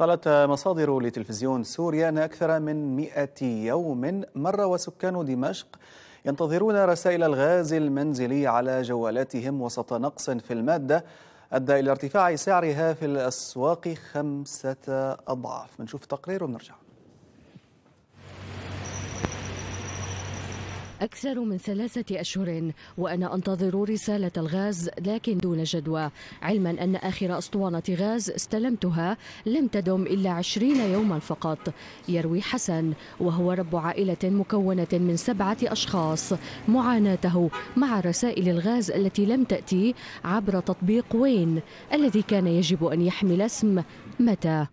قالت مصادر لتلفزيون سوريا أن أكثر من مئة يوم مر وسكان دمشق ينتظرون رسائل الغاز المنزلي على جوالاتهم وسط نقص في المادة أدى إلى ارتفاع سعرها في الأسواق خمسة أضعاف بنشوف تقرير ونرجع أكثر من ثلاثة أشهر وأنا أنتظر رسالة الغاز لكن دون جدوى علما أن آخر أسطوانة غاز استلمتها لم تدم إلا عشرين يوما فقط يروي حسن وهو رب عائلة مكونة من سبعة أشخاص معاناته مع رسائل الغاز التي لم تأتي عبر تطبيق وين الذي كان يجب أن يحمل اسم متى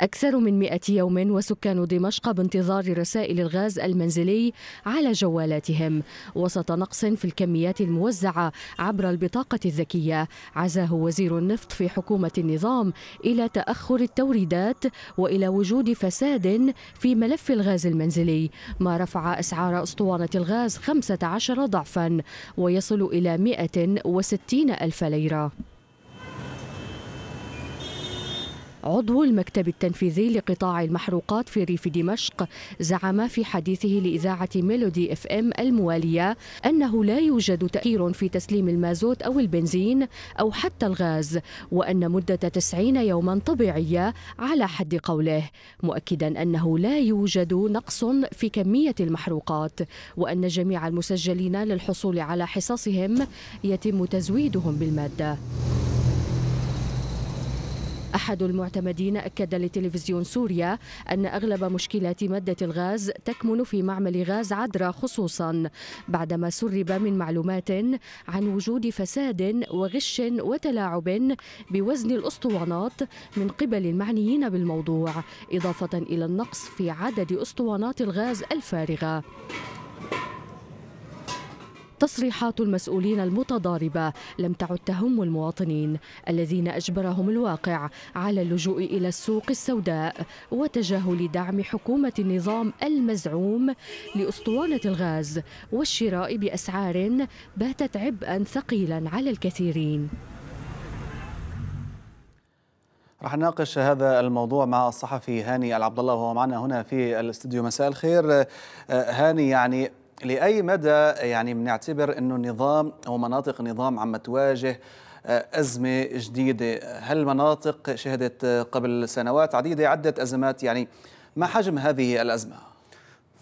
أكثر من 100 يوم وسكان دمشق بانتظار رسائل الغاز المنزلي على جوالاتهم وسط نقص في الكميات الموزعة عبر البطاقة الذكية عزاه وزير النفط في حكومة النظام إلى تأخر التوريدات وإلى وجود فساد في ملف الغاز المنزلي ما رفع أسعار أسطوانة الغاز 15 ضعفا ويصل إلى 160 ألف ليرة عضو المكتب التنفيذي لقطاع المحروقات في ريف دمشق زعم في حديثه لإذاعة ميلودي اف ام الموالية أنه لا يوجد تأخير في تسليم المازوت أو البنزين أو حتى الغاز وأن مدة 90 يوما طبيعية على حد قوله مؤكدا أنه لا يوجد نقص في كمية المحروقات وأن جميع المسجلين للحصول على حصصهم يتم تزويدهم بالمادة أحد المعتمدين أكد لتلفزيون سوريا أن أغلب مشكلات مادة الغاز تكمن في معمل غاز عدرا خصوصا بعدما سرب من معلومات عن وجود فساد وغش وتلاعب بوزن الأسطوانات من قبل المعنيين بالموضوع إضافة إلى النقص في عدد أسطوانات الغاز الفارغة تصريحات المسؤولين المتضاربة لم تعد تهم المواطنين الذين أجبرهم الواقع على اللجوء إلى السوق السوداء وتجاهل دعم حكومة النظام المزعوم لأسطوانة الغاز والشراء بأسعار باتت عبئا ثقيلا على الكثيرين رح نناقش هذا الموضوع مع الصحفي هاني العبد الله وهو معنا هنا في الاستديو مساء الخير آه، هاني يعني لأي مدى يعني بنعتبر أنه النظام أو مناطق النظام عم تواجه آه، أزمة جديدة هل مناطق شهدت قبل سنوات عديدة عدة أزمات يعني ما حجم هذه الأزمة؟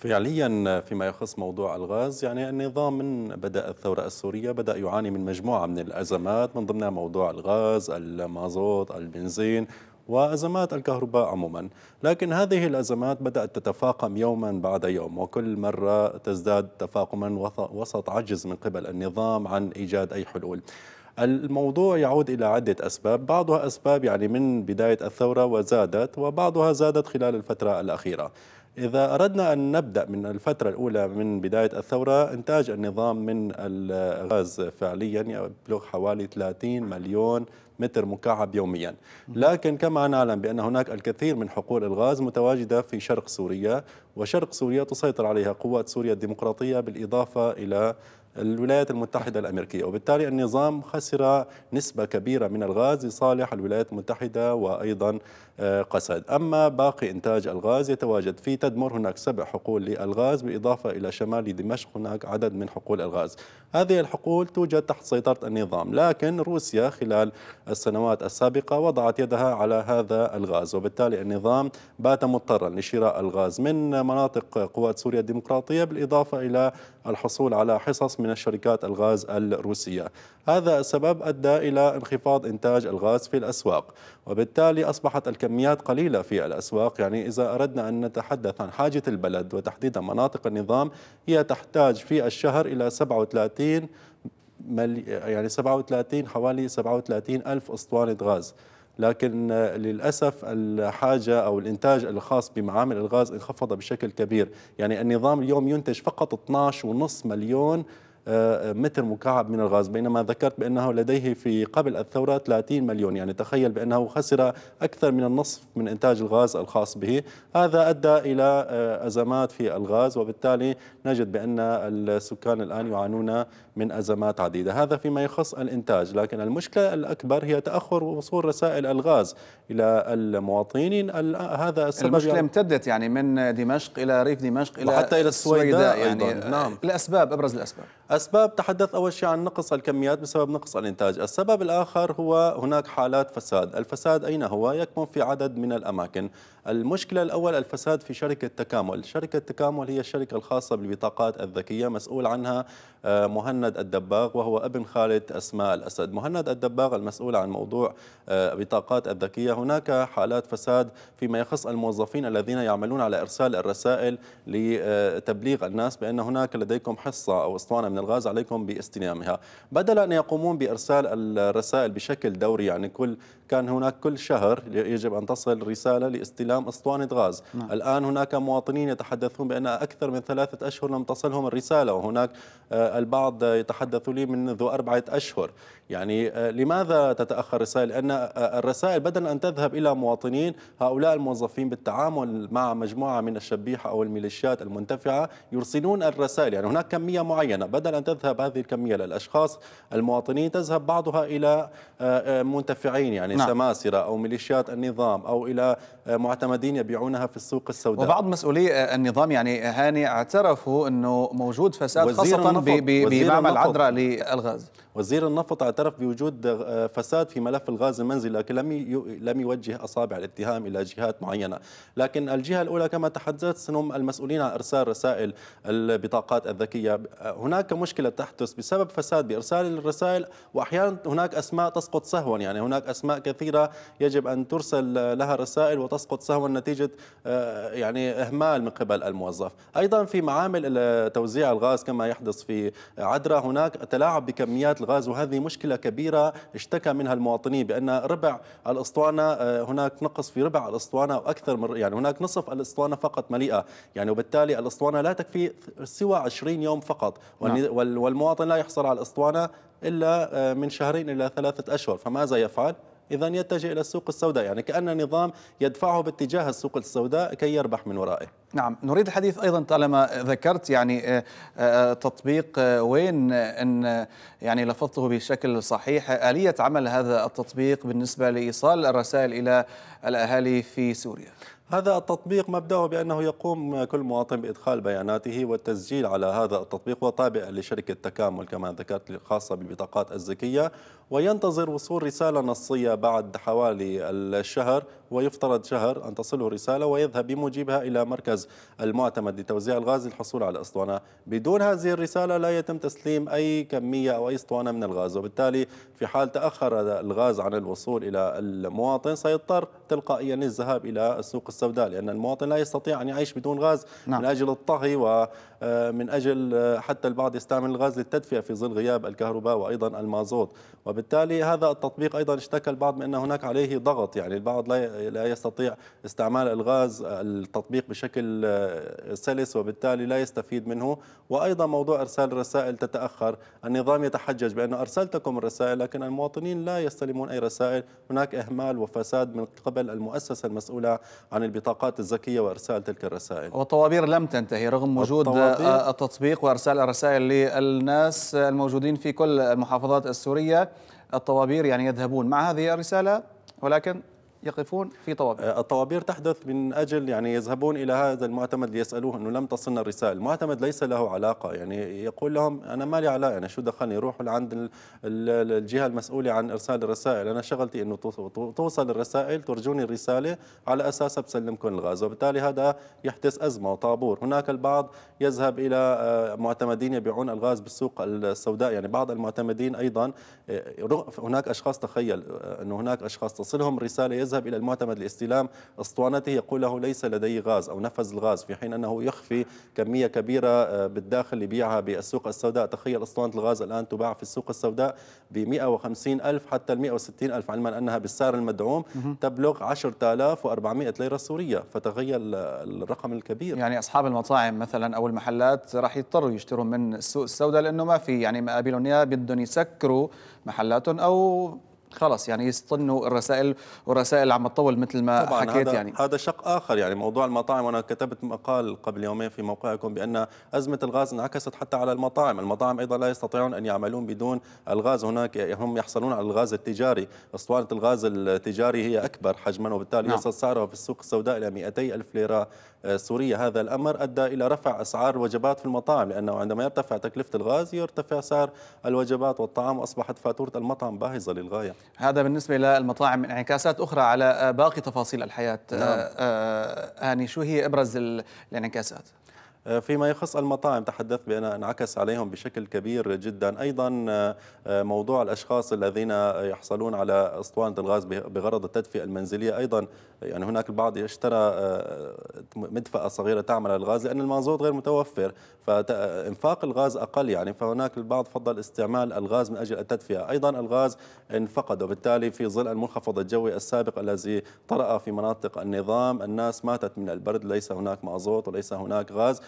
فعليا فيما يخص موضوع الغاز يعني النظام من بدا الثوره السوريه بدا يعاني من مجموعه من الازمات من ضمنها موضوع الغاز المازوت البنزين وأزمات الكهرباء عموما لكن هذه الأزمات بدأت تتفاقم يوما بعد يوم وكل مرة تزداد تفاقما وسط عجز من قبل النظام عن إيجاد أي حلول الموضوع يعود إلى عدة أسباب بعضها أسباب يعني من بداية الثورة وزادت وبعضها زادت خلال الفترة الأخيرة إذا أردنا أن نبدأ من الفترة الأولى من بداية الثورة إنتاج النظام من الغاز فعليا يبلغ حوالي 30 مليون متر مكعب يوميا لكن كما نعلم بأن هناك الكثير من حقول الغاز متواجدة في شرق سوريا وشرق سوريا تسيطر عليها قوات سوريا الديمقراطية بالإضافة إلى الولايات المتحدة الأمريكية وبالتالي النظام خسر نسبة كبيرة من الغاز لصالح الولايات المتحدة وأيضا آه، قسد أما باقي إنتاج الغاز يتواجد في تدمر هناك سبع حقول للغاز بالإضافة إلى شمال دمشق هناك عدد من حقول الغاز هذه الحقول توجد تحت سيطرة النظام لكن روسيا خلال السنوات السابقة وضعت يدها على هذا الغاز وبالتالي النظام بات مضطرا لشراء الغاز من مناطق قوات سوريا الديمقراطية بالإضافة إلى الحصول على حصص من من الشركات الغاز الروسية هذا السبب أدى إلى انخفاض إنتاج الغاز في الأسواق وبالتالي أصبحت الكميات قليلة في الأسواق يعني إذا أردنا أن نتحدث عن حاجة البلد وتحديدا مناطق النظام هي تحتاج في الشهر إلى 37 ملي يعني 37 حوالي 37 ألف أسطوانة غاز لكن للأسف الحاجة أو الإنتاج الخاص بمعامل الغاز انخفض بشكل كبير يعني النظام اليوم ينتج فقط 12.5 مليون متر مكعب من الغاز بينما ذكرت بأنه لديه في قبل الثورة 30 مليون يعني تخيل بأنه خسر أكثر من النصف من إنتاج الغاز الخاص به هذا أدى إلى آه، أزمات في الغاز وبالتالي نجد بأن السكان الآن يعانون من أزمات عديدة هذا فيما يخص الإنتاج لكن المشكلة الأكبر هي تأخر وصول رسائل الغاز إلى المواطنين هذا السبب المشكلة يعني امتدت يعني من دمشق إلى ريف دمشق إلى وحتى إلى السويداء يعني نعم. آه، الأسباب أبرز الأسباب أسباب تحدث أول شيء عن نقص الكميات بسبب نقص الإنتاج السبب الآخر هو هناك حالات فساد الفساد أين هو؟ يكمن في عدد من الأماكن المشكلة الأول الفساد في شركة تكامل شركة تكامل هي الشركة الخاصة بالبطاقات الذكية مسؤول عنها آه، مهند الدباغ وهو ابن خالة أسماء الأسد مهند الدباغ المسؤول عن موضوع آه، بطاقات الذكية هناك حالات فساد فيما يخص الموظفين الذين يعملون على إرسال الرسائل لتبليغ الناس بأن هناك لديكم حصة أو أسطوانة من الغاز عليكم باستلامها بدل أن يقومون بإرسال الرسائل بشكل دوري يعني كل كان هناك كل شهر يجب أن تصل رسالة لاستلام أسطوانة غاز نعم. الآن هناك مواطنين يتحدثون بأن أكثر من ثلاثة أشهر لم تصلهم الرسالة وهناك آه، البعض يتحدث لي منذ أربعة أشهر يعني آه، لماذا تتأخر الرسائل لأن آه، الرسائل بدل أن تذهب إلى مواطنين هؤلاء الموظفين بالتعامل مع مجموعة من الشبيحة أو الميليشيات المنتفعة يرسلون الرسائل يعني هناك كمية معينة بدل بدل أن تذهب هذه الكمية للأشخاص المواطنين تذهب بعضها إلى آه، آه، منتفعين يعني نعم. سماسرة أو ميليشيات النظام أو إلى آه، معتمدين يبيعونها في السوق السوداء وبعض مسؤولي النظام يعني هاني اعترفوا أنه موجود فساد خاصة بمعمل عدرا للغاز وزير النفط اعترف بوجود فساد في ملف الغاز المنزلي لكن لم لم يوجه اصابع الاتهام الى جهات معينه، لكن الجهه الاولى كما تحدثت هم المسؤولين عن ارسال رسائل البطاقات الذكيه، هناك مشكلة تحدث بسبب فساد بإرسال الرسائل وأحيانا هناك أسماء تسقط سهوا يعني هناك أسماء كثيرة يجب أن ترسل لها رسائل وتسقط سهوا نتيجة آه، يعني إهمال من قبل الموظف أيضا في معامل توزيع الغاز كما يحدث في عدرا هناك تلاعب بكميات الغاز وهذه مشكلة كبيرة اشتكى منها المواطنين بأن ربع الأسطوانة آه، هناك نقص في ربع الأسطوانة وأكثر من يعني هناك نصف الأسطوانة فقط مليئة يعني وبالتالي الأسطوانة لا تكفي سوى 20 يوم فقط نعم. والمواطن لا يحصل على الاسطوانه الا آه، من شهرين الى ثلاثه اشهر فماذا يفعل؟ اذا يتجه الى السوق السوداء يعني كان النظام يدفعه باتجاه السوق السوداء كي يربح من ورائه نعم نريد الحديث ايضا طالما ذكرت يعني آه، آه، تطبيق وين ان يعني لفظته بشكل صحيح اليه عمل هذا التطبيق بالنسبه لايصال الرسائل الى الاهالي في سوريا هذا التطبيق مبدأه بأنه يقوم كل مواطن بإدخال بياناته والتسجيل على هذا التطبيق وطابع لشركة تكامل كما ذكرت الخاصة بالبطاقات الذكية وينتظر وصول رسالة نصية بعد حوالي الشهر ويفترض شهر أن تصله رسالة ويذهب بموجبها إلى مركز المعتمد لتوزيع الغاز للحصول على أسطوانة بدون هذه الرسالة لا يتم تسليم أي كمية أو أي أسطوانة من الغاز وبالتالي في حال تأخر الغاز عن الوصول إلى المواطن سيضطر تلقائيا للذهاب إلى السوق السوداء لأن المواطن لا يستطيع أن يعيش بدون غاز نعم. من أجل الطهي ومن آه، أجل حتى البعض يستعمل الغاز للتدفئة في ظل غياب الكهرباء وأيضا المازوت وبالتالي هذا التطبيق أيضا اشتكى البعض من أن هناك عليه ضغط يعني البعض لا لا يستطيع استعمال الغاز التطبيق بشكل آه، سلس وبالتالي لا يستفيد منه وأيضا موضوع إرسال الرسائل تتأخر النظام يتحجج بأنه أرسلتكم الرسائل لكن المواطنين لا يستلمون أي رسائل هناك إهمال وفساد من قبل المؤسسة المسؤولة عن البطاقات الذكية وإرسال تلك الرسائل والطوابير لم تنتهي رغم وجود آه، آه، التطبيق وإرسال الرسائل للناس الموجودين في كل المحافظات السورية الطوابير يعني يذهبون مع هذه الرسالة ولكن يقفون في طوابير آه، الطوابير تحدث من أجل يعني يذهبون إلى هذا المعتمد ليسألوه أنه لم تصلنا الرسالة المعتمد ليس له علاقة يعني يقول لهم أنا مالي علاقة أنا يعني شو دخلني روحوا لعند الجهة المسؤولة عن إرسال الرسائل أنا شغلتي أنه توصل الرسائل ترجوني الرسالة على أساسها بسلمكم الغاز وبالتالي هذا يحدث أزمة وطابور هناك البعض يذهب إلى آه، معتمدين يبيعون الغاز بالسوق السوداء يعني بعض المعتمدين أيضا آه، هناك أشخاص تخيل أنه هناك أشخاص تصلهم رسالة يذهب إلى المعتمد لاستلام اسطوانته يقول له ليس لدي غاز أو نفذ الغاز في حين أنه يخفي كمية كبيرة آه، بالداخل لبيعها بالسوق السوداء تخيل اسطوانة الغاز الآن تباع في السوق السوداء ب 150 ألف حتى ال 160 ألف علما أنها بالسعر المدعوم تبلغ 10400 ليرة سورية فتخيل الرقم الكبير يعني أصحاب المطاعم مثلا أو المحلات راح يضطروا يشتروا من السوق السوداء لأنه ما في يعني مقابلهم بدهم يسكروا محلاتهم أو خلاص يعني يستنوا الرسائل والرسائل عم تطول مثل ما طبعاً حكيت هذا يعني هذا شق اخر يعني موضوع المطاعم وانا كتبت مقال قبل يومين في موقعكم بان ازمه الغاز انعكست حتى على المطاعم، المطاعم ايضا لا يستطيعون ان يعملون بدون الغاز هناك هم يحصلون على الغاز التجاري، اسطوانه الغاز التجاري هي اكبر حجما وبالتالي نعم. يصل سعرها في السوق السوداء الى 200 الف ليره سوريه، هذا الامر ادى الى رفع اسعار الوجبات في المطاعم لانه عندما يرتفع تكلفه الغاز يرتفع سعر الوجبات والطعام واصبحت فاتوره المطعم باهظه للغايه. هذا بالنسبة للمطاعم انعكاسات أخرى على باقي تفاصيل الحياة نعم. آه، آه، هاني شو هي أبرز الانعكاسات؟ آه، فيما يخص المطاعم تحدثت بأن انعكس عليهم بشكل كبير جدا أيضا آه، آه، موضوع الأشخاص الذين يحصلون على أسطوانة الغاز بغرض التدفئة المنزلية أيضا يعني هناك البعض يشترى مدفأة صغيرة تعمل على الغاز لأن المازوت غير متوفر فإنفاق الغاز أقل يعني فهناك البعض فضل استعمال الغاز من أجل التدفئة أيضا الغاز انفقد وبالتالي في ظل المنخفض الجوي السابق الذي طرأ في مناطق النظام الناس ماتت من البرد ليس هناك مازوت وليس هناك غاز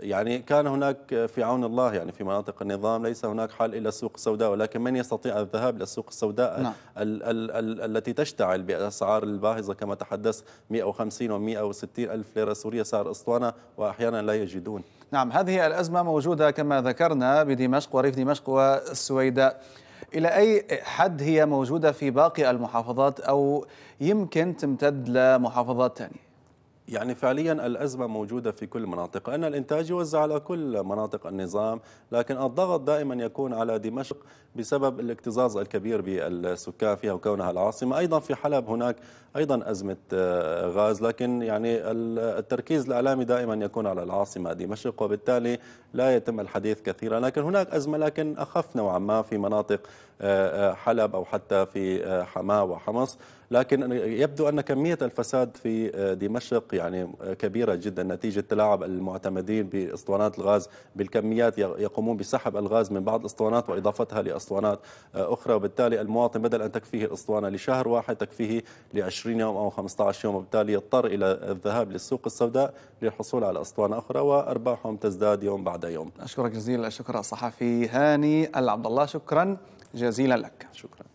يعني كان هناك في عون الله يعني في مناطق النظام ليس هناك حل الا السوق السوداء ولكن من يستطيع الذهاب الى السوق السوداء نعم. ال ال ال التي تشتعل باسعار الباهظه كما تحدث 150 و 160 الف ليره سوريه سعر اسطوانه واحيانا لا يجدون نعم هذه الازمه موجوده كما ذكرنا بدمشق وريف دمشق والسويداء إلى أي حد هي موجودة في باقي المحافظات أو يمكن تمتد لمحافظات ثانية؟ يعني فعليا الأزمة موجودة في كل مناطق أن الإنتاج يوزع على كل مناطق النظام لكن الضغط دائما يكون على دمشق بسبب الاكتظاظ الكبير بالسكان فيها وكونها العاصمة أيضا في حلب هناك أيضا أزمة آه، غاز لكن يعني التركيز الإعلامي دائما يكون على العاصمة دمشق وبالتالي لا يتم الحديث كثيرا لكن هناك أزمة لكن أخف نوعا ما في مناطق آه، آه، حلب أو حتى في حماة وحمص لكن يبدو أن كمية الفساد في آه، دمشق يعني آه، كبيرة جدا نتيجة تلاعب المعتمدين باسطوانات الغاز بالكميات يقومون بسحب الغاز من بعض الاسطوانات وإضافتها لأسطوانات آه، أخرى وبالتالي المواطن بدل أن تكفيه الاسطوانة لشهر واحد تكفيه ل 20 يوم أو 15 يوم وبالتالي يضطر إلى الذهاب للسوق السوداء للحصول على اسطوانة أخرى وأرباحهم تزداد يوم بعد يوم أشكرك جزيلا الشكر الصحفي هاني العبد الله شكرا جزيلا لك شكرا